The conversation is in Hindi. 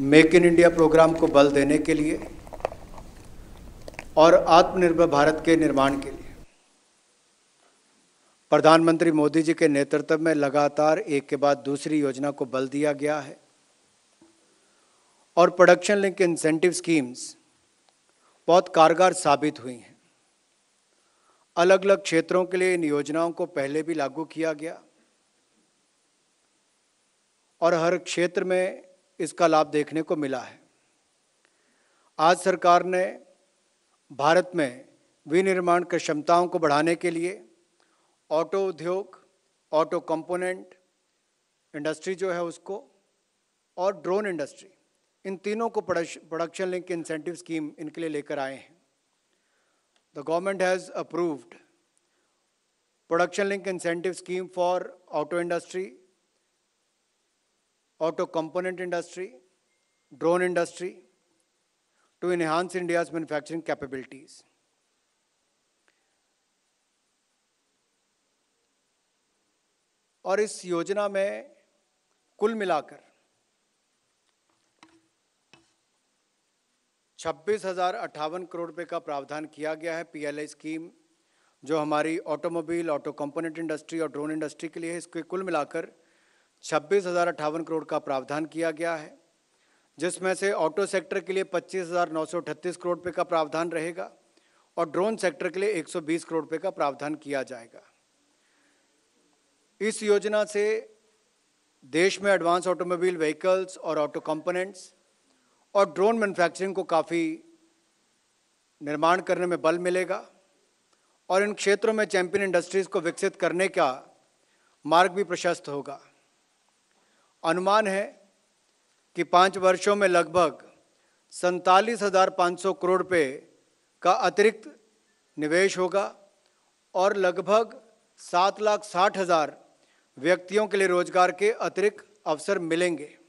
मेक इन इंडिया प्रोग्राम को बल देने के लिए और आत्मनिर्भर भारत के निर्माण के लिए प्रधानमंत्री मोदी जी के नेतृत्व में लगातार एक के बाद दूसरी योजना को बल दिया गया है और प्रोडक्शन लिंक इंसेंटिव स्कीम्स बहुत कारगर साबित हुई हैं अलग अलग क्षेत्रों के लिए इन योजनाओं को पहले भी लागू किया गया और हर क्षेत्र में इसका लाभ देखने को मिला है आज सरकार ने भारत में विनिर्माण की क्षमताओं को बढ़ाने के लिए ऑटो उद्योग ऑटो कंपोनेंट इंडस्ट्री जो है उसको और ड्रोन इंडस्ट्री इन तीनों को प्रोडक्शन लिंक इंसेंटिव स्कीम इनके लिए लेकर आए हैं the government has approved production link incentive scheme for auto industry auto component industry, drone industry, to enhance India's manufacturing capabilities. और इस योजना में कुल मिलाकर छब्बीस हजार अट्ठावन करोड़ रुपए का प्रावधान किया गया है पीएलआई स्कीम जो हमारी ऑटोमोबाइल ऑटो कंपोनेंट इंडस्ट्री और ड्रोन इंडस्ट्री के लिए है इसके कुल मिलाकर छब्बीस हज़ार अट्ठावन करोड़ का प्रावधान किया गया है जिसमें से ऑटो सेक्टर के लिए पच्चीस हज़ार नौ सौ अठतीस करोड़ रुपये का प्रावधान रहेगा और ड्रोन सेक्टर के लिए 120 करोड़ रुपये का प्रावधान किया जाएगा इस योजना से देश में एडवांस ऑटोमोबाइल व्हीकल्स और ऑटो कंपोनेंट्स और ड्रोन मैन्युफैक्चरिंग को काफ़ी निर्माण करने में बल मिलेगा और इन क्षेत्रों में चैंपियन इंडस्ट्रीज़ को विकसित करने का मार्ग भी प्रशस्त होगा अनुमान है कि पाँच वर्षों में लगभग सैतालीस हज़ार पाँच सौ करोड़ रुपये का अतिरिक्त निवेश होगा और लगभग सात लाख साठ हज़ार व्यक्तियों के लिए रोजगार के अतिरिक्त अवसर मिलेंगे